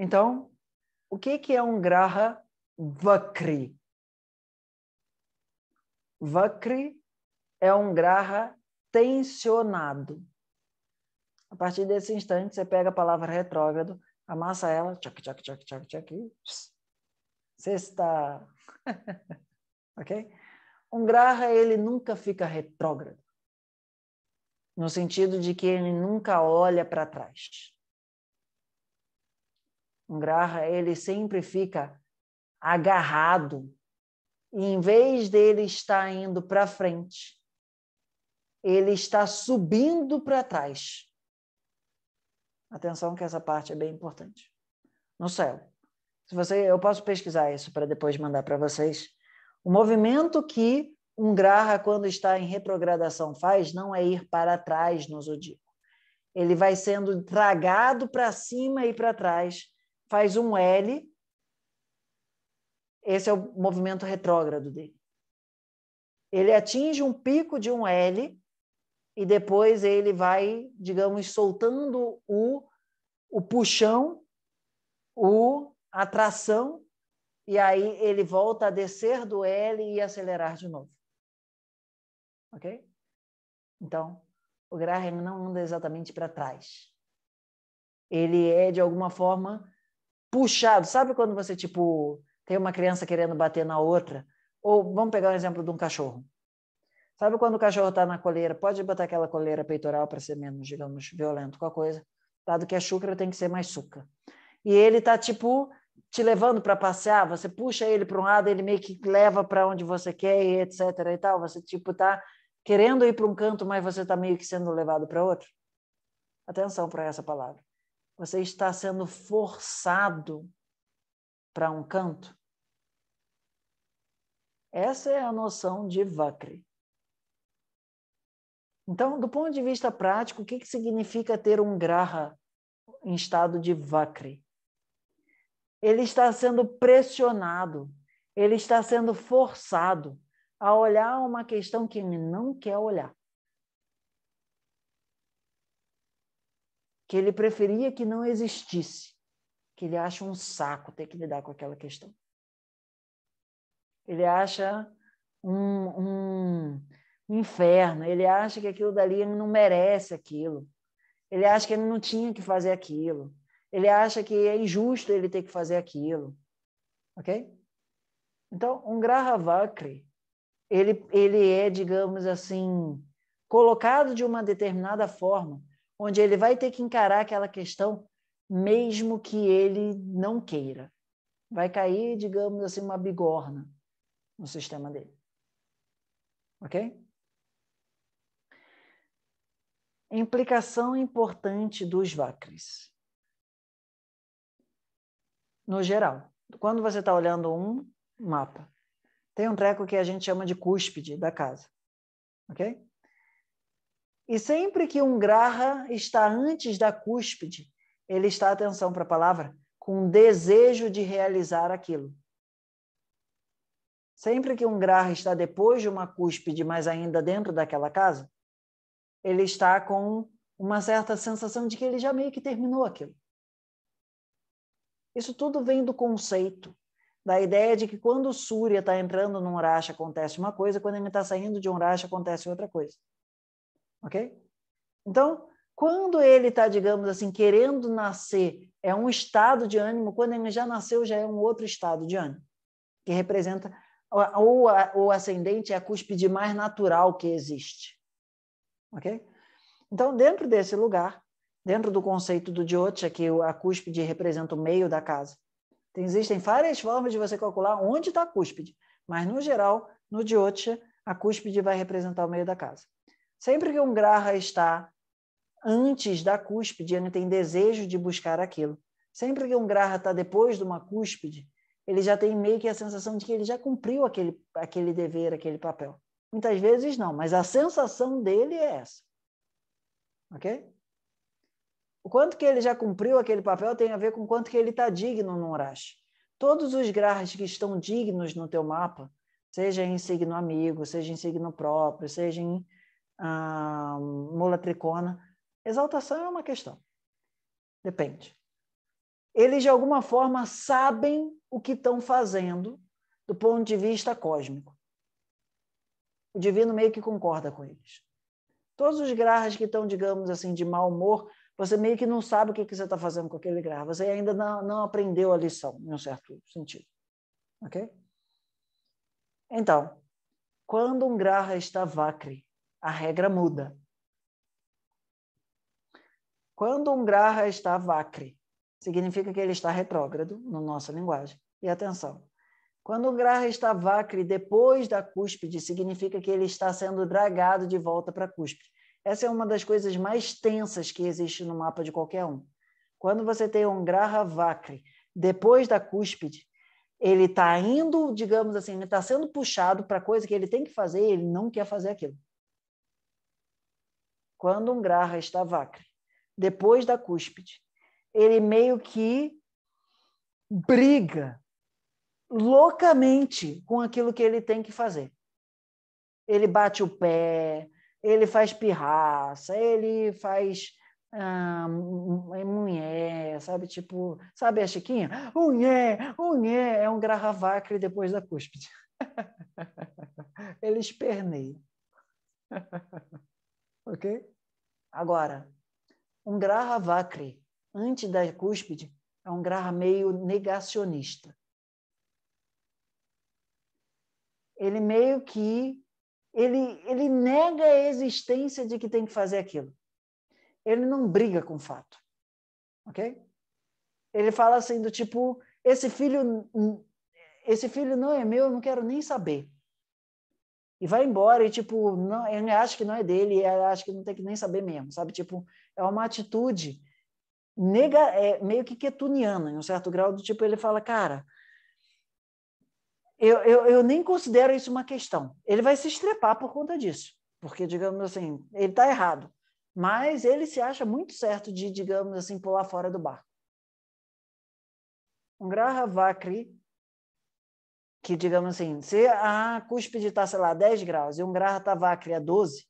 Então, o que, que é um graha vakri? Vakri é um graha tensionado. A partir desse instante, você pega a palavra retrógrado, amassa ela, tchac, tchac, tchac, tchac, tchac, sexta. ok? Um graha, ele nunca fica retrógrado, no sentido de que ele nunca olha para trás. Um graha, ele sempre fica agarrado. E em vez dele estar indo para frente, ele está subindo para trás. Atenção que essa parte é bem importante. No céu. Se você, eu posso pesquisar isso para depois mandar para vocês. O movimento que um graha quando está em retrogradação faz não é ir para trás no zodíaco. Ele vai sendo tragado para cima e para trás faz um L. Esse é o movimento retrógrado dele. Ele atinge um pico de um L e depois ele vai, digamos, soltando o, o puxão, o atração, e aí ele volta a descer do L e acelerar de novo. Ok? Então, o Graham não anda exatamente para trás. Ele é, de alguma forma, puxado. Sabe quando você, tipo, tem uma criança querendo bater na outra? Ou vamos pegar o um exemplo de um cachorro. Sabe quando o cachorro está na coleira? Pode botar aquela coleira peitoral para ser menos, digamos, violento com a coisa. Dado que é xúcara tem que ser mais suca. E ele está, tipo, te levando para passear, você puxa ele para um lado, ele meio que leva para onde você quer, e etc. e tal. Você, tipo, está querendo ir para um canto, mas você está meio que sendo levado para outro. Atenção para essa palavra. Você está sendo forçado para um canto? Essa é a noção de Vakri. Então, do ponto de vista prático, o que, que significa ter um graha em estado de Vakri? Ele está sendo pressionado, ele está sendo forçado a olhar uma questão que ele não quer olhar. que ele preferia que não existisse, que ele acha um saco ter que lidar com aquela questão. Ele acha um, um, um inferno, ele acha que aquilo dali ele não merece aquilo, ele acha que ele não tinha que fazer aquilo, ele acha que é injusto ele ter que fazer aquilo, ok? Então, um Grahavakri, ele, ele é, digamos assim, colocado de uma determinada forma onde ele vai ter que encarar aquela questão mesmo que ele não queira. Vai cair, digamos assim, uma bigorna no sistema dele. Ok? Implicação importante dos Vacres. No geral, quando você está olhando um mapa, tem um treco que a gente chama de cúspide da casa. Ok? E sempre que um graha está antes da cúspide, ele está, atenção para a palavra, com desejo de realizar aquilo. Sempre que um graha está depois de uma cúspide, mas ainda dentro daquela casa, ele está com uma certa sensação de que ele já meio que terminou aquilo. Isso tudo vem do conceito, da ideia de que quando o Surya está entrando num Racha acontece uma coisa, quando ele está saindo de um Racha acontece outra coisa ok? Então, quando ele está, digamos assim, querendo nascer, é um estado de ânimo, quando ele já nasceu, já é um outro estado de ânimo, que representa, ou o ascendente é a cúspide mais natural que existe, ok? Então, dentro desse lugar, dentro do conceito do Jyotsha, que a cúspide representa o meio da casa, existem várias formas de você calcular onde está a cúspide, mas no geral, no Jyotsha, a cúspide vai representar o meio da casa. Sempre que um graha está antes da cúspide, ele tem desejo de buscar aquilo. Sempre que um graha está depois de uma cúspide, ele já tem meio que a sensação de que ele já cumpriu aquele, aquele dever, aquele papel. Muitas vezes não, mas a sensação dele é essa. Ok? O quanto que ele já cumpriu aquele papel tem a ver com o quanto que ele está digno no Urash. Todos os grahas que estão dignos no teu mapa, seja em signo amigo, seja em signo próprio, seja em ah, mola tricona Exaltação é uma questão. Depende. Eles, de alguma forma, sabem o que estão fazendo do ponto de vista cósmico. O divino meio que concorda com eles. Todos os grahas que estão, digamos assim, de mau humor, você meio que não sabe o que, que você está fazendo com aquele graha. Você ainda não, não aprendeu a lição, em um certo sentido. Ok? Então, quando um graha está vacre, a regra muda. Quando um graha está vacre, significa que ele está retrógrado, na no nossa linguagem. E atenção, quando o graha está vacre depois da cúspide, significa que ele está sendo dragado de volta para a cúspide. Essa é uma das coisas mais tensas que existe no mapa de qualquer um. Quando você tem um graha vacre depois da cúspide, ele está indo, digamos assim, ele está sendo puxado para coisa que ele tem que fazer e ele não quer fazer aquilo quando um graha está vacre, depois da cúspide, ele meio que briga loucamente com aquilo que ele tem que fazer. Ele bate o pé, ele faz pirraça, ele faz ah, mulher, sabe? Tipo, sabe a Chiquinha? Unhé, unhé, é um vacre depois da cúspide. ele esperneia. Ok? Agora, um graha vacre, antes da cúspide, é um graha meio negacionista. Ele meio que ele, ele nega a existência de que tem que fazer aquilo. Ele não briga com o fato. OK? Ele fala assim do tipo, esse filho esse filho não é meu, eu não quero nem saber e vai embora e tipo não ele acha que não é dele ele acha que não tem que nem saber mesmo sabe tipo é uma atitude nega é meio que ketuniana em um certo grau do tipo ele fala cara eu, eu, eu nem considero isso uma questão ele vai se estrepar por conta disso porque digamos assim ele está errado mas ele se acha muito certo de digamos assim pular fora do barco um Graham Vakri que, digamos assim, se a cúspide está, sei lá, 10 graus e um grau Tavacre a é 12,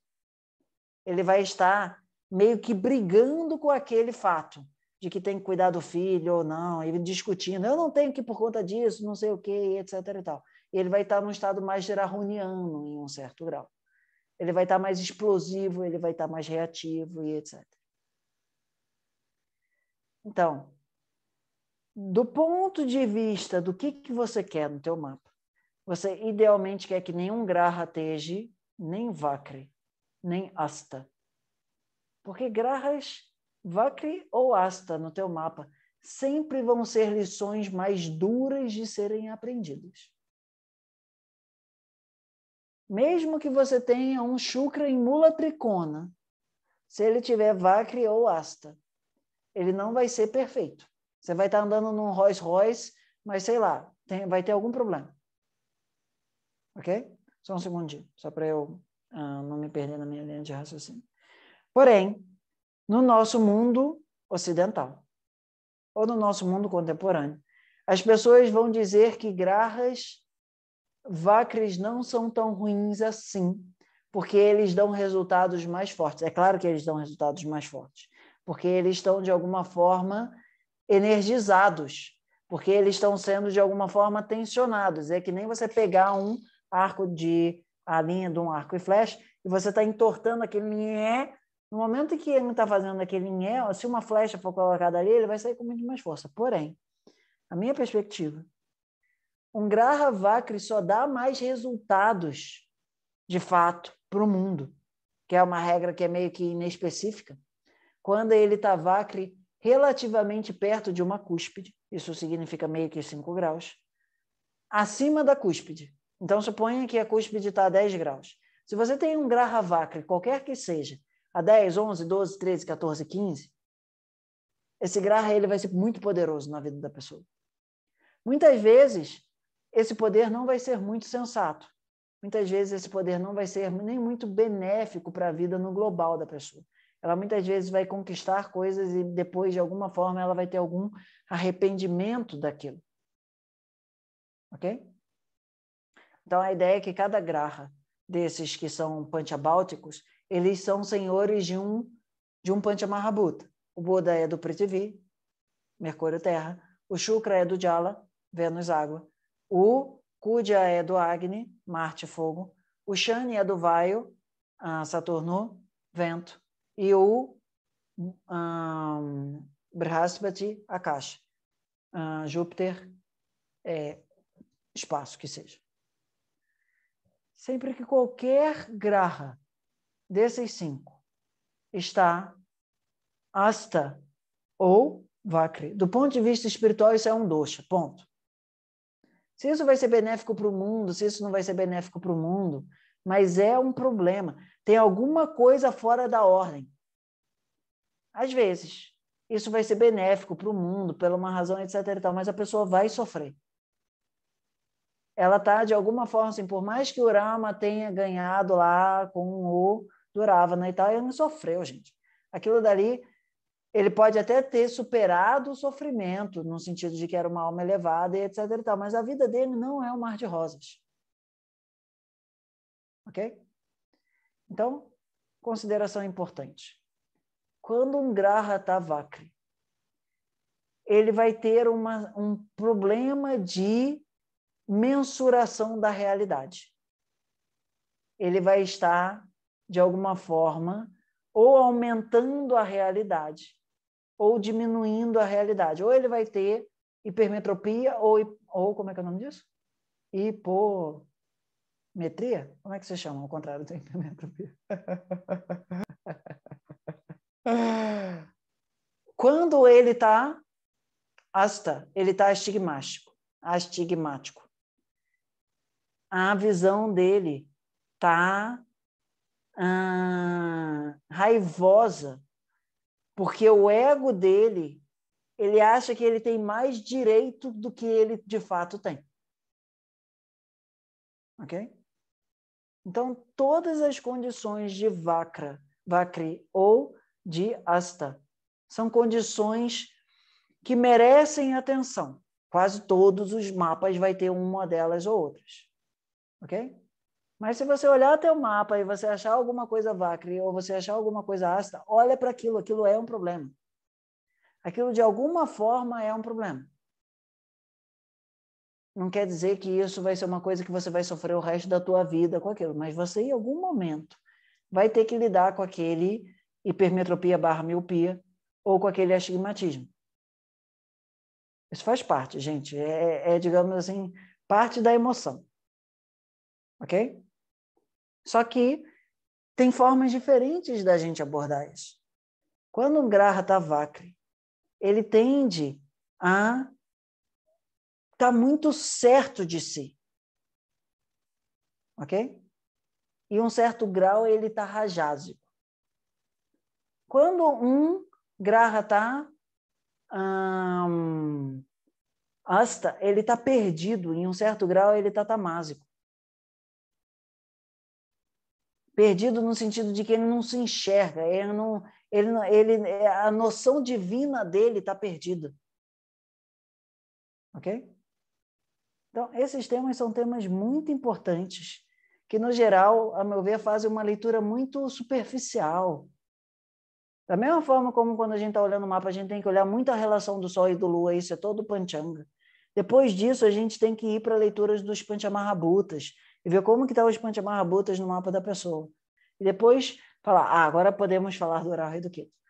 ele vai estar meio que brigando com aquele fato de que tem que cuidar do filho ou não, e discutindo, eu não tenho que por conta disso, não sei o quê, etc e tal. Ele vai estar num estado mais gerarroniano, em um certo grau. Ele vai estar mais explosivo, ele vai estar mais reativo e etc. Então, do ponto de vista do que, que você quer no teu mapa, você idealmente quer que nenhum graha esteja, nem vacre, nem asta. Porque grahas, vacre ou asta no teu mapa sempre vão ser lições mais duras de serem aprendidas. Mesmo que você tenha um chukra em mula tricona, se ele tiver vacre ou asta, ele não vai ser perfeito você vai estar andando num Rolls Royce, mas sei lá, tem, vai ter algum problema. Ok? Só um segundinho, só para eu ah, não me perder na minha linha de raciocínio. Porém, no nosso mundo ocidental, ou no nosso mundo contemporâneo, as pessoas vão dizer que garras, vacres não são tão ruins assim, porque eles dão resultados mais fortes. É claro que eles dão resultados mais fortes, porque eles estão, de alguma forma, energizados, porque eles estão sendo de alguma forma tensionados. É que nem você pegar um arco de a linha de um arco e flecha e você está entortando aquele nhé. No momento que ele está fazendo aquele nhé, se uma flecha for colocada ali, ele vai sair com muito mais força. Porém, a minha perspectiva, um Graha vacre só dá mais resultados, de fato, para o mundo, que é uma regra que é meio que inespecífica, quando ele está vacre relativamente perto de uma cúspide, isso significa meio que 5 graus, acima da cúspide. Então, suponha que a cúspide está a 10 graus. Se você tem um Grahavacre, qualquer que seja, a 10, 11, 12, 13, 14, 15, esse Graha ele vai ser muito poderoso na vida da pessoa. Muitas vezes, esse poder não vai ser muito sensato. Muitas vezes, esse poder não vai ser nem muito benéfico para a vida no global da pessoa ela muitas vezes vai conquistar coisas e depois, de alguma forma, ela vai ter algum arrependimento daquilo. Ok? Então, a ideia é que cada graha desses que são panchabálticos, eles são senhores de um de um panchamahabhuta. O Buda é do Prithvi, Mercúrio é Terra. O Shukra é do Jala, Vênus Água. O Kudya é do Agni, Marte Fogo. O Shani é do Vaio, ah, Saturno, Vento e um, Brihaspati Akash. Uh, Júpiter é espaço que seja. Sempre que qualquer graha desses cinco está asta ou vakri, Do ponto de vista espiritual, isso é um dosha, ponto. Se isso vai ser benéfico para o mundo, se isso não vai ser benéfico para o mundo, mas é um problema. Tem alguma coisa fora da ordem. Às vezes, isso vai ser benéfico para o mundo, pela uma razão, etc. E tal, mas a pessoa vai sofrer. Ela está, de alguma forma, assim, por mais que o Rama tenha ganhado lá com o Duravana e tal, ele não sofreu, gente. Aquilo dali, ele pode até ter superado o sofrimento, no sentido de que era uma alma elevada e etc. E tal, mas a vida dele não é um mar de rosas ok? Então, consideração importante. Quando um graha está vacre, ele vai ter uma, um problema de mensuração da realidade. Ele vai estar, de alguma forma, ou aumentando a realidade, ou diminuindo a realidade. Ou ele vai ter hipermetropia, ou, ou como é que é o nome disso? Hipo... Metria? Como é que se chama? Ao contrário do hipermetropia. Quando ele está asta, ele está astigmático, astigmático. A visão dele está ah, raivosa, porque o ego dele, ele acha que ele tem mais direito do que ele de fato tem. Ok? Então, todas as condições de Vakra, Vakri ou de Asta são condições que merecem atenção. Quase todos os mapas vai ter uma delas ou outras. Ok? Mas se você olhar até o mapa e você achar alguma coisa Vakri ou você achar alguma coisa Asta, olha para aquilo, aquilo é um problema. Aquilo de alguma forma é um problema não quer dizer que isso vai ser uma coisa que você vai sofrer o resto da tua vida com aquilo, mas você em algum momento vai ter que lidar com aquele hipermetropia barra miopia ou com aquele astigmatismo. Isso faz parte, gente. É, é, digamos assim, parte da emoção. Ok? Só que tem formas diferentes da gente abordar isso. Quando um Graha vacre, ele tende a está muito certo de si. Ok? E um certo grau ele está rajásico. Quando um graha está asta, ele está perdido, em um certo grau ele está tamásico. Perdido no sentido de que ele não se enxerga, ele não, ele, ele, é, a noção divina dele está perdida. Ok? Então, esses temas são temas muito importantes, que, no geral, a meu ver, fazem uma leitura muito superficial. Da mesma forma como quando a gente está olhando o mapa, a gente tem que olhar muito a relação do Sol e do Lua, isso é todo panchanga. Depois disso, a gente tem que ir para leituras dos Panchamarrabutas e ver como que estão tá os Panchamarrabutas no mapa da pessoa. E depois falar, ah, agora podemos falar do Rahu e do Ketu.